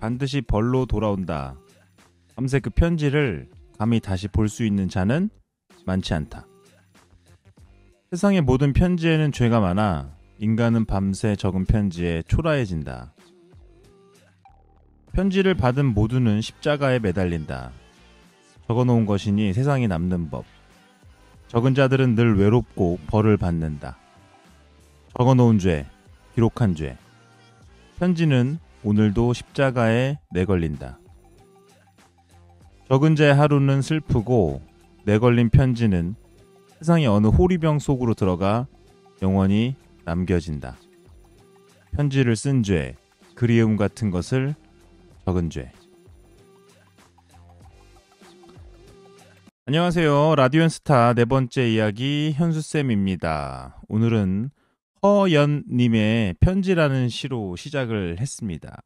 반드시 벌로 돌아온다. 밤새 그 편지를 감히 다시 볼 수 있는 자는 많지 않다. 세상의 모든 편지에는 죄가 많아 인간은 밤새 적은 편지에 초라해진다. 편지를 받은 모두는 십자가에 매달린다. 적어놓은 것이니 세상이 남는 법. 적은 자들은 늘 외롭고 벌을 받는다. 적어놓은 죄, 기록한 죄. 편지는 오늘도 십자가에 내걸린다. 적은 제 하루는 슬프고 내걸린 편지는 세상의 어느 호리병 속으로 들어가 영원히 남겨진다. 편지를 쓴 죄, 그리움 같은 것을 적은 죄. 안녕하세요. 라디오앤스타 네 번째 이야기 현수쌤입니다. 오늘은 허연님의 편지라는 시로 시작을 했습니다.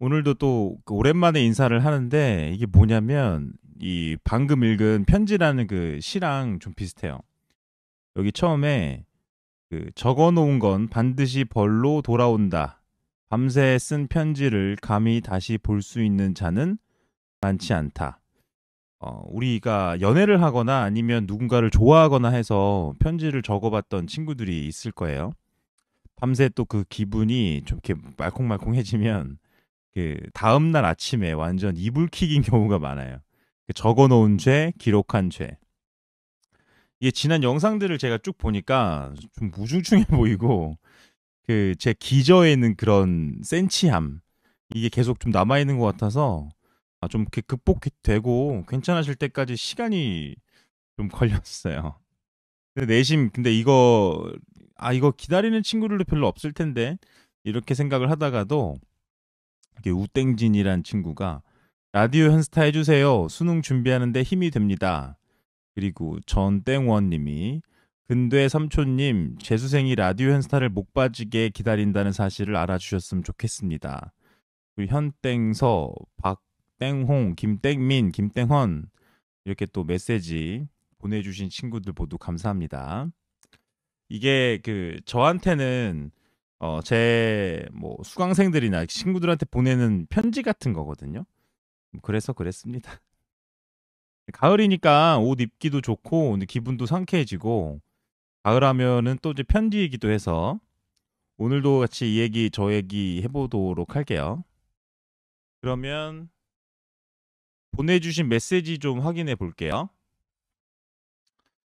오늘도 또 그 오랜만에 인사를 하는데 이게 뭐냐면 이 방금 읽은 편지라는 그 시랑 좀 비슷해요. 여기 처음에 그 적어놓은 건 반드시 벌로 돌아온다. 밤새 쓴 편지를 감히 다시 볼 수 있는 자는 많지 않다. 어, 우리가 연애를 하거나 아니면 누군가를 좋아하거나 해서 편지를 적어봤던 친구들이 있을 거예요. 밤새 또 그 기분이 좀 이렇게 말콩말콩해지면 그 다음 날 아침에 완전 이불킥인 경우가 많아요. 그 적어놓은 죄, 기록한 죄. 이게 지난 영상들을 제가 쭉 보니까 좀 무중충해 보이고 그 제 기저에 있는 그런 센치함 이게 계속 좀 남아 있는 것 같아서 아, 좀 극복되고 괜찮아질 때까지 시간이 좀 걸렸어요. 근데 내심 근데 이거 아 이거 기다리는 친구들도 별로 없을 텐데 이렇게 생각을 하다가도 이게 우땡진이란 친구가 라디오 현스타 해주세요. 수능 준비하는데 힘이 됩니다. 그리고 전땡원님이 근대 삼촌님 재수생이 라디오 현스타를 목 빠지게 기다린다는 사실을 알아주셨으면 좋겠습니다. 현땡서 박 김땡홍, 김땡민, 김땡헌 이렇게 또 메시지 보내주신 친구들 모두 감사합니다. 이게 그 저한테는 어제뭐 수강생들이나 친구들한테 보내는 편지 같은 거거든요. 음, 그래서 그랬습니다. 가을이니까 옷 입기도 좋고 오늘 기분도 상쾌해지고 가을하면은 또 이제 편지이기도 해서 오늘도 같이 이 얘기 저 얘기 해보도록 할게요. 그러면 보내주신 메시지 좀 확인해 볼게요.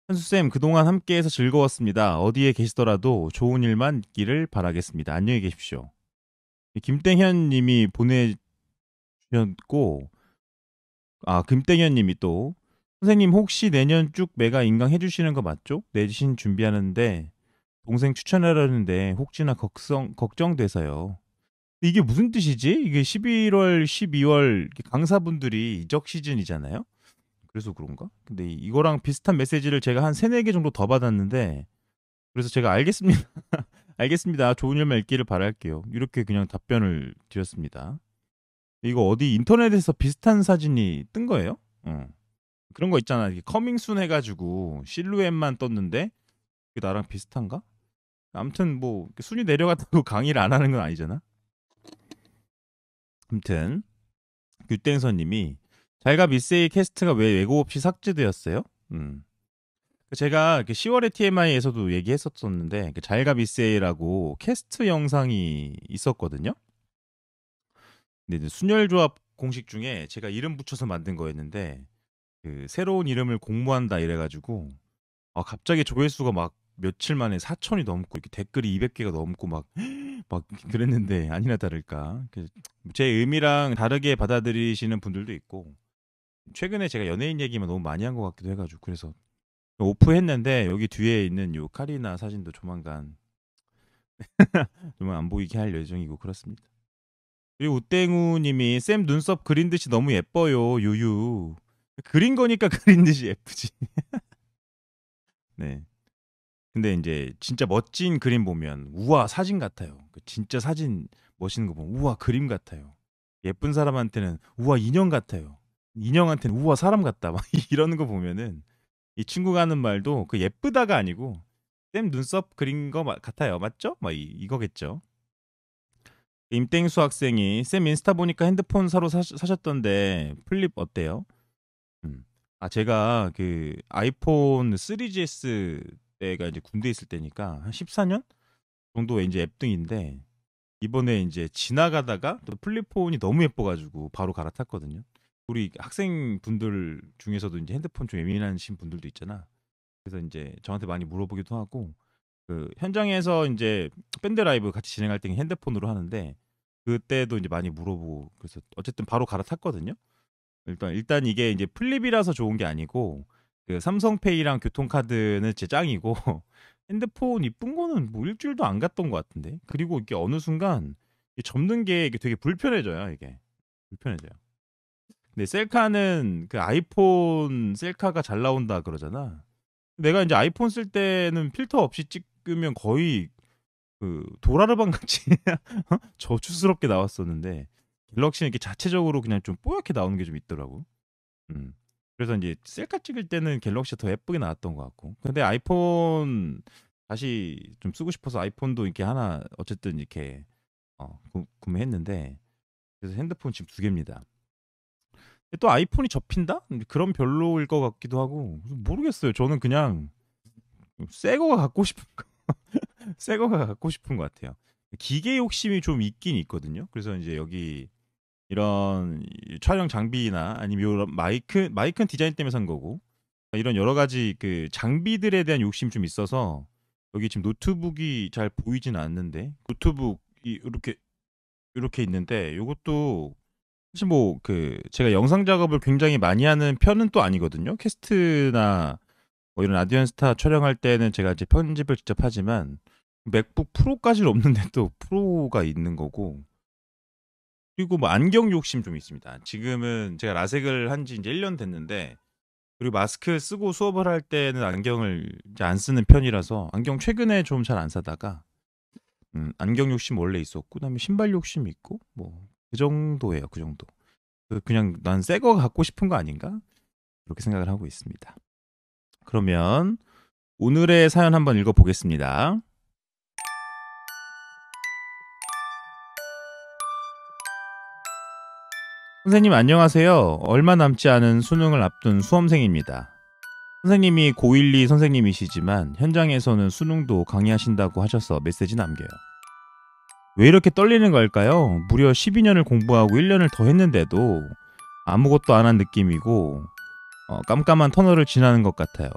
현수쌤, 그동안 함께해서 즐거웠습니다. 어디에 계시더라도 좋은 일만 있기를 바라겠습니다. 안녕히 계십시오. 김땡현 님이 보내주셨고, 아, 김땡현 님이 또, 선생님 혹시 내년 쭉 메가 인강 해주시는 거 맞죠? 내신 준비하는데, 동생 추천하려는데 혹시나 걱정, 걱정돼서요. 이게 무슨 뜻이지? 이게 11월, 12월 강사분들이 이적 시즌이잖아요. 그래서 그런가? 근데 이거랑 비슷한 메시지를 제가 한 3, 4개 정도 더 받았는데 그래서 제가 알겠습니다. 알겠습니다. 좋은 일만 있기를 바랄게요. 이렇게 그냥 답변을 드렸습니다. 이거 어디 인터넷에서 비슷한 사진이 뜬 거예요? 어. 그런 거 있잖아. 커밍순 해가지고 실루엣만 떴는데 나랑 비슷한가? 아무튼 뭐 순위 내려갔다고 강의를 안 하는 건 아니잖아. 아무튼 규땡선님이 잘가 미세이 캐스트가 왜 예고 없이 삭제되었어요? 음. 그 제가 10월의 TMI에서도 얘기했었었는데 잘가 그 미세이라고 캐스트 영상이 있었거든요. 근데 순열 조합 공식 중에 제가 이름 붙여서 만든 거였는데 그 새로운 이름을 공모한다 이래가지고 아 갑자기 조회수가 막 며칠 만에 4천이 넘고 이렇게 댓글이 200개가 넘고 막 막 그랬는데 아니나 다를까 제 의미랑 다르게 받아들이시는 분들도 있고 최근에 제가 연예인 얘기만 너무 많이 한 것 같기도 해가지고 그래서 오프했는데 여기 뒤에 있는 요 카리나 사진도 조만간 조만 안 보이게 할 예정이고 그렇습니다. 그리고 우땡우님이 쌤 눈썹 그린 듯이 너무 예뻐요 유유 그린 거니까 그린 듯이 예쁘지. 네. 근데 이제 진짜 멋진 그림 보면 우와 사진 같아요. 그 진짜 사진 멋있는 거 보면 우와 그림 같아요. 예쁜 사람한테는 우와 인형 같아요. 인형한테는 우와 사람 같다 막이런거 보면은 이 친구가 하는 말도 그 예쁘다가 아니고 쌤 눈썹 그린 거 같아요 맞죠? 막 이, 거겠죠 임땡수 학생이 쌤 인스타 보니까 핸드폰 사러 사, 셨던데 플립 어때요? 음. 아 제가 그 아이폰 3GS 때가 이제 군대 있을 때니까 한 14년 정도 이제 앱등인데 이번에 이제 지나가다가 또 플립폰이 너무 예뻐가지고 바로 갈아탔거든요. 우리 학생분들 중에서도 이제 핸드폰 좀 예민하신 분들도 있잖아. 그래서 이제 저한테 많이 물어보기도 하고 그 현장에서 이제 밴드 라이브 같이 진행할 때 핸드폰으로 하는데 그때도 이제 많이 물어보고 그래서 어쨌든 바로 갈아탔거든요. 일단 일단 이게 이제 플립이라서 좋은 게 아니고 그 삼성페이랑 교통카드는 제 짱이고 핸드폰 이쁜 거는 뭐 일주일도 안 갔던 것 같은데 그리고 이게 어느 순간 이 접는 게게 되게 불편해져요 이게 불편해져요. 근데 셀카는 그 아이폰 셀카가 잘 나온다 그러잖아. 내가 이제 아이폰 쓸 때는 필터 없이 찍으면 거의 그 도라르방 같이 어? 저주스럽게 나왔었는데 갤럭시는 이렇게 자체적으로 그냥 좀 뽀얗게 나오는 게 좀 있더라고. 음. 그래서 이제 셀카 찍을 때는 갤럭시 더 예쁘게 나왔던 것 같고 근데 아이폰 다시 좀 쓰고 싶어서 아이폰도 이렇게 하나 어쨌든 이렇게 어, 구, 구매했는데 그래서 핸드폰 지금 두 개입니다. 또 아이폰이 접힌다? 그런 별로일 것 같기도 하고 모르겠어요. 저는 그냥 새 거가 갖고 싶은 거, 새 거가 갖고 싶은 것 같아요. 기계 욕심이 좀 있긴 있거든요. 그래서 이제 여기 이런 촬영 장비나 아니면 이런 마이크 마이크는 디자인 때문에 산 거고 이런 여러 가지 그 장비들에 대한 욕심 좀 있어서 여기 지금 노트북이 잘 보이진 않는데 노트북이 이렇게 이렇게 있는데 이것도 사실 뭐 그 제가 영상 작업을 굉장히 많이 하는 편은 또 아니거든요. 캐스트나 뭐 이런 아디언스타 촬영할 때는 제가 이제 편집을 직접 하지만 맥북 프로까지는 없는데 또 프로가 있는 거고 그리고 뭐 안경 욕심 좀 있습니다. 지금은 제가 라섹을 한 지 이제 1년 됐는데 그리고 마스크 쓰고 수업을 할 때는 안경을 이제 안 쓰는 편이라서 안경 최근에 좀 잘 안 사다가 음, 안경 욕심 원래 있었고 그다음에 신발 욕심 있고 뭐 그 정도예요. 그 정도. 그 그냥 난 새 거 갖고 싶은 거 아닌가? 그렇게 생각을 하고 있습니다. 그러면 오늘의 사연 한번 읽어 보겠습니다. 선생님 안녕하세요. 얼마 남지 않은 수능을 앞둔 수험생입니다. 선생님이 고12 선생님이시지만 현장에서는 수능도 강의하신다고 하셔서 메시지 남겨요. 왜 이렇게 떨리는 걸까요? 무려 12년을 공부하고 1년을 더 했는데도 아무것도 안 한 느낌이고 어, 깜깜한 터널을 지나는 것 같아요.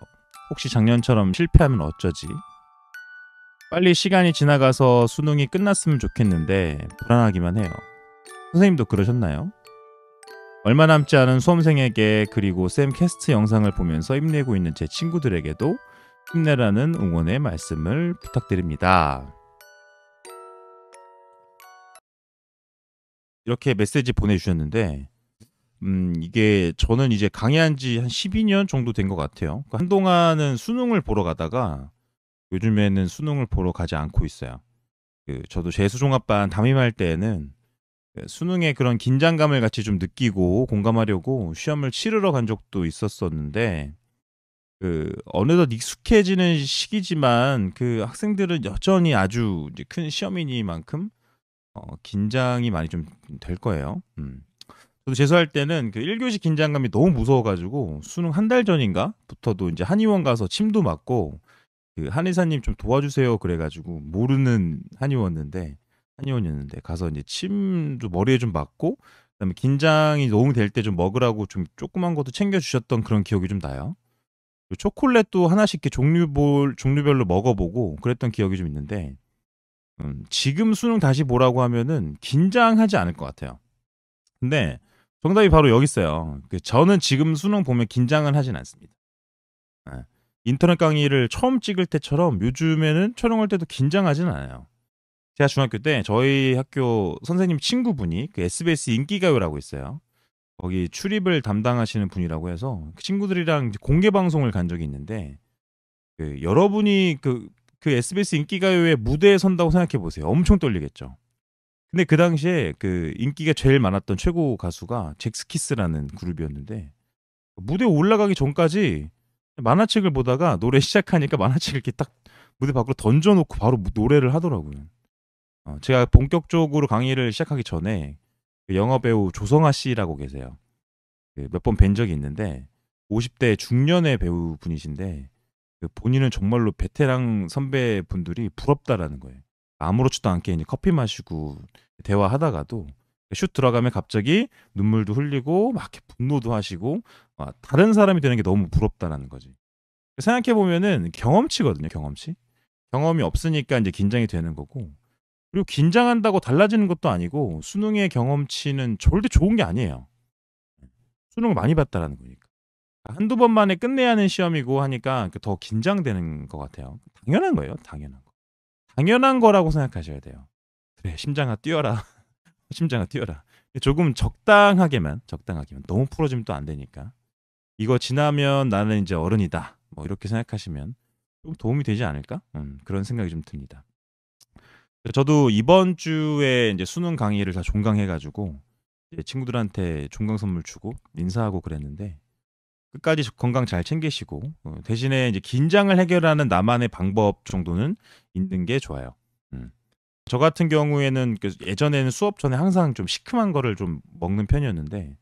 혹시 작년처럼 실패하면 어쩌지? 빨리 시간이 지나가서 수능이 끝났으면 좋겠는데 불안하기만 해요. 선생님도 그러셨나요? 얼마 남지 않은 수험생에게 그리고 쌤 캐스트 영상을 보면서 힘내고 있는 제 친구들에게도 힘내라는 응원의 말씀을 부탁드립니다. 이렇게 메시지 보내주셨는데 음 이게 저는 이제 강의한 지 한 12년 정도 된 것 같아요. 그러니까 한동안은 수능을 보러 가다가 요즘에는 수능을 보러 가지 않고 있어요. 그 저도 재수종합반 담임할 때에는 수능의 그런 긴장감을 같이 좀 느끼고 공감하려고 시험을 치르러 간 적도 있었었는데 그 어느덧 익숙해지는 시기지만 그 학생들은 여전히 아주 큰 시험이니만큼 어, 긴장이 많이 좀 될 거예요. 음. 저도 재수할 때는 그 1교시 긴장감이 너무 무서워가지고 수능 한 달 전인가부터도 이제 한의원 가서 침도 맞고 그 한의사님 좀 도와주세요 그래가지고 모르는 한의원인데 한의원이었는데 가서 이제 침도 머리에 좀 맞고 그다음에 긴장이 너무 될 때 좀 먹으라고 좀 조그만 것도 챙겨 주셨던 그런 기억이 좀 나요. 초콜릿도 하나씩 이렇게 종류볼 종류별로 먹어보고 그랬던 기억이 좀 있는데 음, 지금 수능 다시 보라고 하면은 긴장하지 않을 것 같아요. 근데 정답이 바로 여기 있어요. 그 저는 지금 수능 보면 긴장은 하진 않습니다. 예. 인터넷 강의를 처음 찍을 때처럼 요즘에는 촬영할 때도 긴장하진 않아요. 제가 중학교 때 저희 학교 선생님 친구분이 그 SBS 인기가요라고 있어요. 거기 출입을 담당하시는 분이라고 해서 그 친구들이랑 공개 방송을 간 적이 있는데 그 여러분이 그, 그 SBS 인기가요의 무대에 선다고 생각해 보세요. 엄청 떨리겠죠. 근데 그 당시에 그 인기가 제일 많았던 최고 가수가 잭스키스라는 그룹이었는데 무대 올라가기 전까지 만화책을 보다가 노래 시작하니까 만화책을 이렇게 딱 무대 밖으로 던져놓고 바로 노래를 하더라고요. 어, 제가 본격적으로 강의를 시작하기 전에 그 영어 배우 조성아 씨라고 계세요. 그 몇번 뵌 적이 있는데 50대 중년의 배우분이신데 그 본인은 정말로 베테랑 선배분들이 부럽다라는 거예요. 아무렇지도 않게 이제 커피 마시고 대화하다가도 슛 들어가면 갑자기 눈물도 흘리고 막 분노도 하시고 다른 사람이 되는 게 너무 부럽다라는 거지. 생각해 보면은 경험치거든요, 경험치. 경험이 없으니까 이제 긴장이 되는 거고 그리고 긴장한다고 달라지는 것도 아니고 수능의 경험치는 절대 좋은 게 아니에요. 수능을 많이 봤다라는 거니까. 한두 번만에 끝내야 하는 시험이고 하니까 그 더 긴장되는 것 같아요. 당연한 거예요. 당연한 거. 당연한 거라고 생각하셔야 돼요. 그래, 심장아 뛰어라. 심장아 뛰어라. 조금 적당하게만, 적당하게만. 너무 풀어지면 또 안 되니까. 이거 지나면 나는 이제 어른이다. 뭐 이렇게 생각하시면 좀 도움이 되지 않을까? 음, 그런 생각이 좀 듭니다. 저도 이번 주에 이제 수능 강의를 다 종강해가지고 이제 친구들한테 종강 선물 주고 인사하고 그랬는데 끝까지 건강 잘 챙기시고 어, 대신에 이제 긴장을 해결하는 나만의 방법 정도는 있는 게 좋아요. 음. 저 같은 경우에는 그 예전에는 수업 전에 항상 좀 시큼한 거를 좀 먹는 편이었는데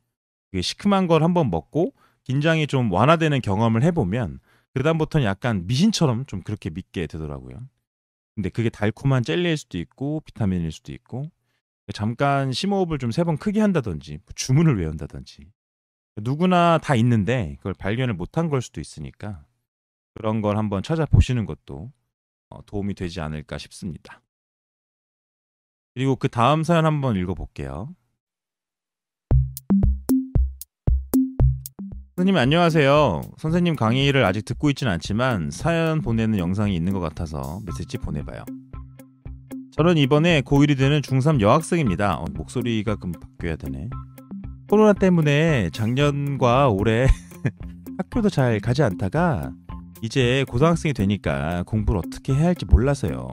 이게 시큼한 걸 한번 먹고 긴장이 좀 완화되는 경험을 해보면 그다음부터는 약간 미신처럼 좀 그렇게 믿게 되더라고요. 근데 그게 달콤한 젤리일 수도 있고 비타민일 수도 있고 잠깐 심호흡을 좀 세 번 크게 한다든지 뭐 주문을 외운다든지 누구나 다 있는데 그걸 발견을 못한 걸 수도 있으니까 그런 걸 한번 찾아보시는 것도 어, 도움이 되지 않을까 싶습니다. 그리고 그 다음 사연 한번 읽어볼게요. 선생님 안녕하세요. 선생님 강의를 아직 듣고 있진 않지만 사연 보내는 영상이 있는 것 같아서 메시지 보내봐요. 저는 이번에 고1이 되는 중3 여학생입니다. 어, 목소리가 좀 바뀌어야 되네. 코로나 때문에 작년과 올해 학교도 잘 가지 않다가 이제 고등학생이 되니까 공부를 어떻게 해야 할지 몰라서요.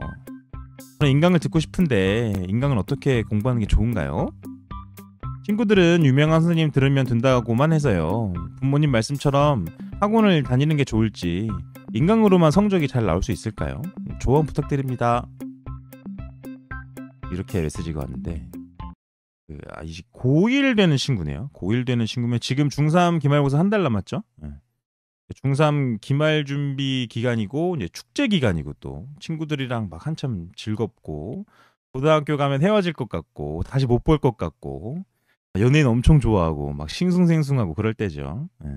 저는 인강을 듣고 싶은데 인강은 어떻게 공부하는 게 좋은가요? 친구들은 유명한 선생님 들으면 된다고만 해서요. 부모님 말씀처럼 학원을 다니는 게 좋을지 인강으로만 성적이 잘 나올 수 있을까요? 조언 부탁드립니다. 이렇게 메시지가 왔는데 그, 고1 되는 친구네요. 고1 되는 친구면 지금 중3 기말고사 한 달 남았죠? 예. 중3 기말 준비 기간이고 이제 축제 기간이고 또 친구들이랑 막 한참 즐겁고 고등학교 가면 헤어질 것 같고 다시 못 볼 것 같고 아, 연예인 엄청 좋아하고 막 싱숭생숭하고 그럴 때죠. 예.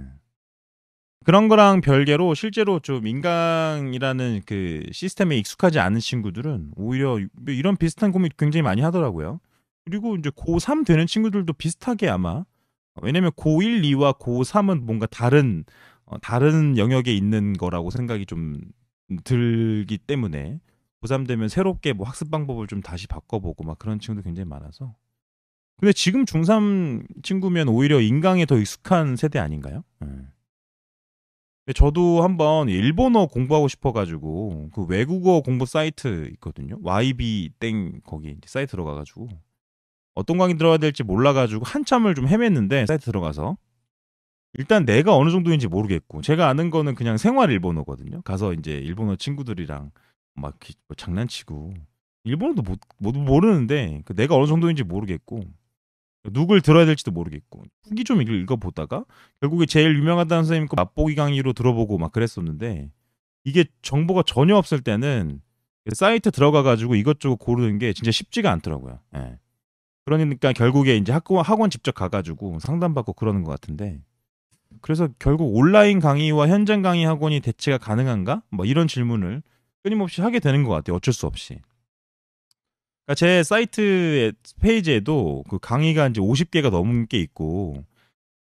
그런 거랑 별개로 실제로 좀 인강이라는 그 시스템에 익숙하지 않은 친구들은 오히려 뭐 이런 비슷한 고민 굉장히 많이 하더라고요. 그리고 이제 고3 되는 친구들도 비슷하게 아마 왜냐면 고1, 2와 고3은 뭔가 다른 어, 다른 영역에 있는 거라고 생각이 좀 들기 때문에 고3 되면 새롭게 뭐 학습 방법을 좀 다시 바꿔보고 막 그런 친구도 굉장히 많아서 근데 지금 중3 친구면 오히려 인강에 더 익숙한 세대 아닌가요? 네. 저도 한번 일본어 공부하고 싶어가지고 그 외국어 공부 사이트 있거든요. YB 땡 거기 사이트 들어가가지고 어떤 강의 들어가야 될지 몰라가지고 한참을 좀 헤맸는데 사이트 들어가서 일단 내가 어느 정도인지 모르겠고 제가 아는 거는 그냥 생활 일본어거든요. 가서 이제 일본어 친구들이랑 막 뭐 장난치고 일본어도 못, 못 모르는데 그 내가 어느 정도인지 모르겠고 누굴 들어야 될지도 모르겠고 후기 좀 읽어보다가 결국에 제일 유명하다는 선생님 거 맛보기 강의로 들어보고 막 그랬었는데 이게 정보가 전혀 없을 때는 그 사이트 들어가 가지고 이것저것 고르는 게 진짜 쉽지가 않더라고요. 예. 그러니까 결국에 이제 학원 학원 직접 가가지고 상담받고 그러는 것 같은데 그래서 결국 온라인 강의와 현장 강의 학원이 대체가 가능한가? 뭐 이런 질문을 끊임없이 하게 되는 것 같아요. 어쩔 수 없이. 그러니까 제 사이트 페이지에도 그 강의가 이제 50개가 넘게 있고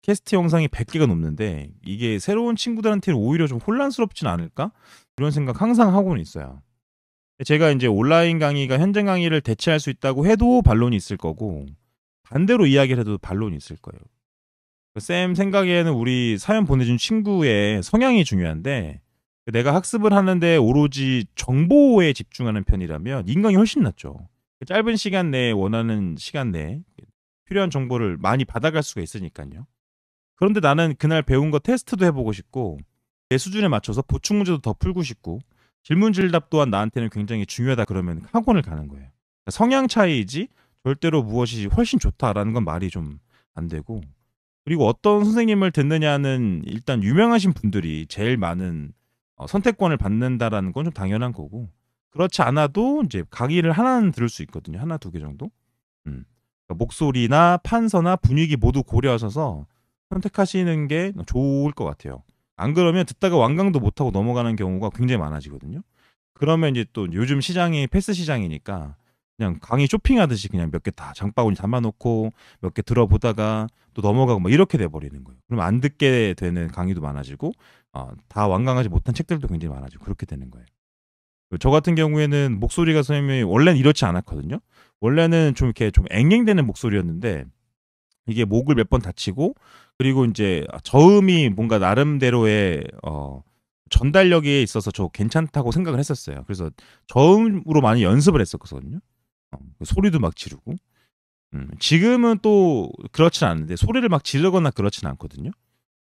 캐스트 영상이 100개가 넘는데 이게 새로운 친구들한테는 오히려 좀 혼란스럽진 않을까? 이런 생각 항상 하고는 있어요. 제가 이제 온라인 강의가 현장 강의를 대체할 수 있다고 해도 반론이 있을 거고 반대로 이야기를 해도 반론이 있을 거예요. 쌤 생각에는 우리 사연 보내준 친구의 성향이 중요한데 내가 학습을 하는데 오로지 정보에 집중하는 편이라면 인강이 훨씬 낫죠. 그 짧은 시간 내에 원하는 시간 내에 필요한 정보를 많이 받아갈 수가 있으니까요. 그런데 나는 그날 배운 거 테스트도 해보고 싶고 내 수준에 맞춰서 보충 문제도 더 풀고 싶고 질문질답 또한 나한테는 굉장히 중요하다 그러면 학원을 가는 거예요. 그러니까 성향 차이이지 절대로 무엇이 훨씬 좋다라는 건 말이 좀 안 되고 그리고 어떤 선생님을 듣느냐는 일단 유명하신 분들이 제일 많은 어, 선택권을 받는다라는 건 좀 당연한 거고 그렇지 않아도 이제 강의를 하나는 들을 수 있거든요. 하나 두 개 정도. 음. 그러니까 목소리나 판서나 분위기 모두 고려하셔서 선택하시는 게 좋을 것 같아요. 안 그러면 듣다가 완강도 못하고 넘어가는 경우가 굉장히 많아지거든요. 그러면 이제 또 요즘 시장이 패스 시장이니까 그냥 강의 쇼핑하듯이 그냥 몇 개 다 장바구니 담아놓고 몇 개 들어보다가 또 넘어가고 막 이렇게 돼버리는 거예요. 그럼 안 듣게 되는 강의도 많아지고 어, 다 완강하지 못한 책들도 굉장히 많아지고 그렇게 되는 거예요. 그 저 같은 경우에는 목소리가 선생님이 원래는 이렇지 않았거든요. 원래는 좀 이렇게 좀 앵앵대는 목소리였는데 이게 목을 몇 번 다치고 그리고 이제 저음이 뭔가 나름대로의 어 전달력에 있어서 저 괜찮다고 생각을 했었어요. 그래서 저음으로 많이 연습을 했었거든요. 어, 소리도 막 지르고 음, 지금은 또 그렇진 않은데 소리를 막 지르거나 그렇진 않거든요.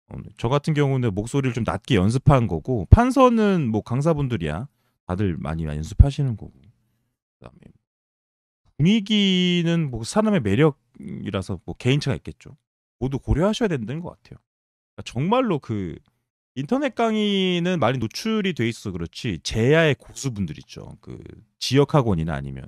어, 저 같은 경우는 목소리를 좀 낮게 연습한 거고 판서는 뭐 강사분들이야 다들 많이 연습하시는 거고 그다음에 분위기는 뭐 사람의 매력이라서 뭐 개인차가 있겠죠. 모두 고려하셔야 된다는 것 같아요. 그러니까 정말로 그 인터넷 강의는 많이 노출이 돼 있어 그렇지 제야의 고수분들 있죠. 그 지역 학원이나 아니면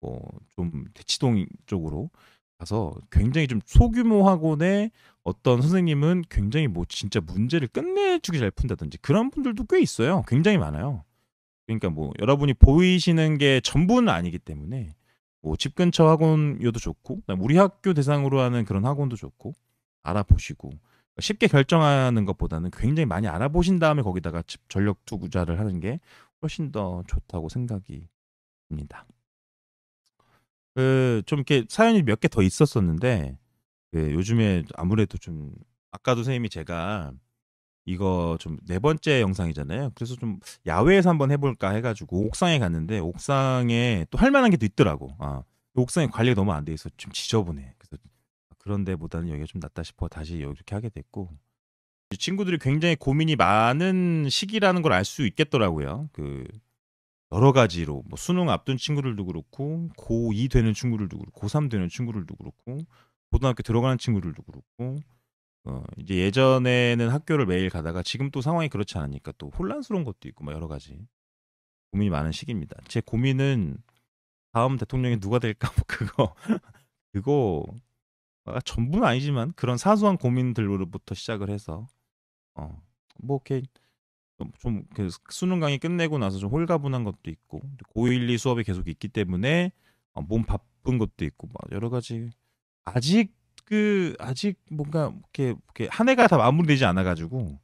뭐 좀 대치동 쪽으로 가서 굉장히 좀 소규모 학원에 어떤 선생님은 굉장히 뭐 진짜 문제를 끝내주기 잘 푼다든지 그런 분들도 꽤 있어요. 굉장히 많아요. 그러니까 뭐 여러분이 보이시는 게 전부는 아니기 때문에 뭐 집 근처 학원요도 좋고 우리 학교 대상으로 하는 그런 학원도 좋고 알아보시고 쉽게 결정하는 것보다는 굉장히 많이 알아보신 다음에 거기다가 집 전력 투자를 구 하는 게 훨씬 더 좋다고 생각이 듭니다. 그 좀 이렇게 사연이 몇 개 더 있었었는데 그 요즘에 아무래도 좀 아까도 선생님이 제가 이거 좀 네 번째 영상이잖아요. 그래서 좀 야외에서 한번 해볼까 해가지고 옥상에 갔는데 옥상에 또 할 만한 게 또 있더라고. 아, 그 옥상에 관리가 너무 안 돼 있어. 좀 지저분해. 그래서 그런데보다는 여기가 좀 낫다 싶어 다시 이렇게 하게 됐고 친구들이 굉장히 고민이 많은 시기라는 걸 알 수 있겠더라고요. 그 여러 가지로 뭐 수능 앞둔 친구들도 그렇고 고2 되는 친구들도 그렇고 고3 되는 친구들도 그렇고 고등학교 들어가는 친구들도 그렇고 어, 이제 예전에는 학교를 매일 가다가 지금 또 상황이 그렇지 않으니까 또 혼란스러운 것도 있고 막 뭐 여러 가지 고민이 많은 시기입니다. 제 고민은 다음 대통령이 누가 될까 뭐 그거 그거 아, 전부는 아니지만 그런 사소한 고민들로부터 시작을 해서 어, 뭐 이렇게 좀, 좀 그 수능 강의 끝내고 나서 좀 홀가분한 것도 있고 고일리 수업이 계속 있기 때문에 어, 몸 바쁜 것도 있고 막 뭐 여러 가지 아직 그 아직 뭔가 이렇게, 이렇게 한 해가 다 마무리되지 않아 가지고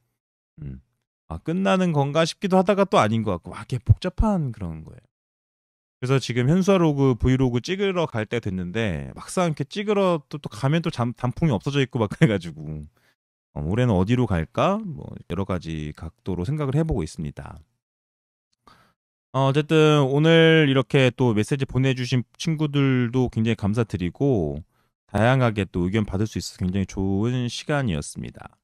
음. 아 끝나는 건가 싶기도 하다가 또 아닌 것 같고 아게 복잡한 그런 거예요. 그래서 지금 현수아 로그 브이로그 찍으러 갈 때 됐는데 막상 이렇게 찍으러 또, 또 가면 또 잠, 단풍이 없어져 있고 막 그래가지고 어, 올해는 어디로 갈까 뭐 여러 가지 각도로 생각을 해보고 있습니다. 어, 어쨌든 오늘 이렇게 또 메시지 보내주신 친구들도 굉장히 감사드리고 다양하게 또 의견 받을 수 있어서 굉장히 좋은 시간이었습니다.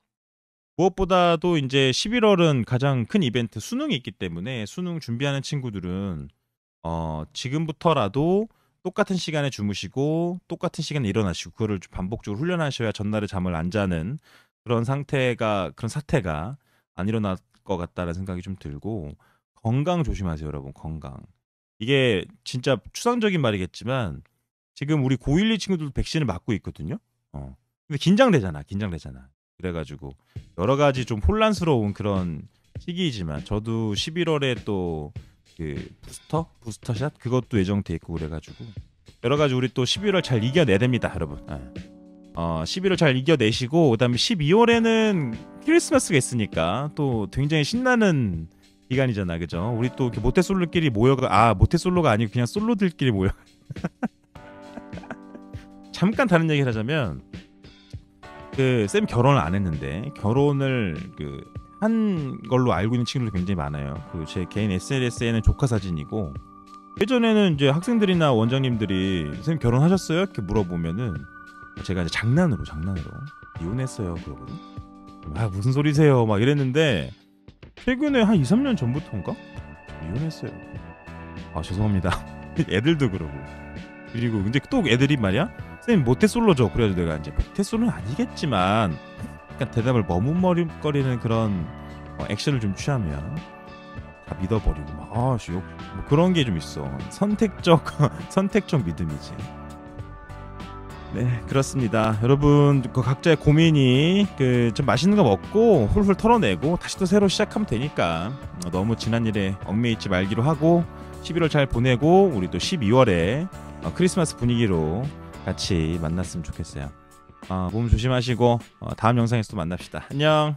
무엇보다도 이제 11월은 가장 큰 이벤트 수능이 있기 때문에 수능 준비하는 친구들은 어, 지금부터라도 똑같은 시간에 주무시고 똑같은 시간에 일어나시고 그거를 반복적으로 훈련하셔야 전날에 잠을 안 자는 그런 상태가 그런 사태가 안 일어날 것같다는 생각이 좀 들고 건강 조심하세요 여러분 건강 이게 진짜 추상적인 말이겠지만 지금 우리 고1, 2 친구들도 백신을 맞고 있거든요. 어. 근데 긴장되잖아, 긴장되잖아. 그래가지고 여러 가지 좀 혼란스러운 그런 시기이지만 저도 11월에 또 그 부스터, 부스터샷 그것도 예정돼 있고 그래가지고 여러 가지 우리 또 11월 잘 이겨내야 됩니다, 여러분. 네. 어, 11월 잘 이겨내시고 그다음에 12월에는 크리스마스가 있으니까 또 굉장히 신나는 기간이잖아, 그죠? 우리 또 이렇게 모태솔로끼리 모여가 아 모태솔로가 아니고 그냥 솔로들끼리 모여 잠깐 다른 얘기를 하자면 그 쌤 결혼을 안 했는데 결혼을 그 한 걸로 알고 있는 친구들 이 굉장히 많아요. 그 제 개인 SNS에는 조카 사진이고 예전에는 이제 학생들이나 원장님들이 쌤 결혼하셨어요? 이렇게 물어보면은 제가 이제 장난으로 장난으로 이혼했어요 그러거든. 아 무슨 소리세요? 막 이랬는데 최근에 한 2, 3년 전부터인가 이혼했어요. 아 죄송합니다. 애들도 그러고 그리고 이제 또 애들이 말이야 선생님 모태솔로죠. 그래서 내가 이제 모태솔로는 아니겠지만 약간 대답을 머뭇머리거리는 그런 어, 액션을 좀 취하면 다 믿어버리고 막 아씨 뭐 그런 게 좀 있어. 선택적 선택적 믿음이지. 네 그렇습니다 여러분 그 각자의 고민이 그 좀 맛있는 거 먹고 훌훌 털어내고 다시 또 새로 시작하면 되니까 어, 너무 지난 일에 얽매이지 말기로 하고 11월 잘 보내고 우리 또 12월에 어, 크리스마스 분위기로 같이 만났으면 좋겠어요. 어, 몸 조심하시고 어, 다음 영상에서 또 만납시다. 안녕.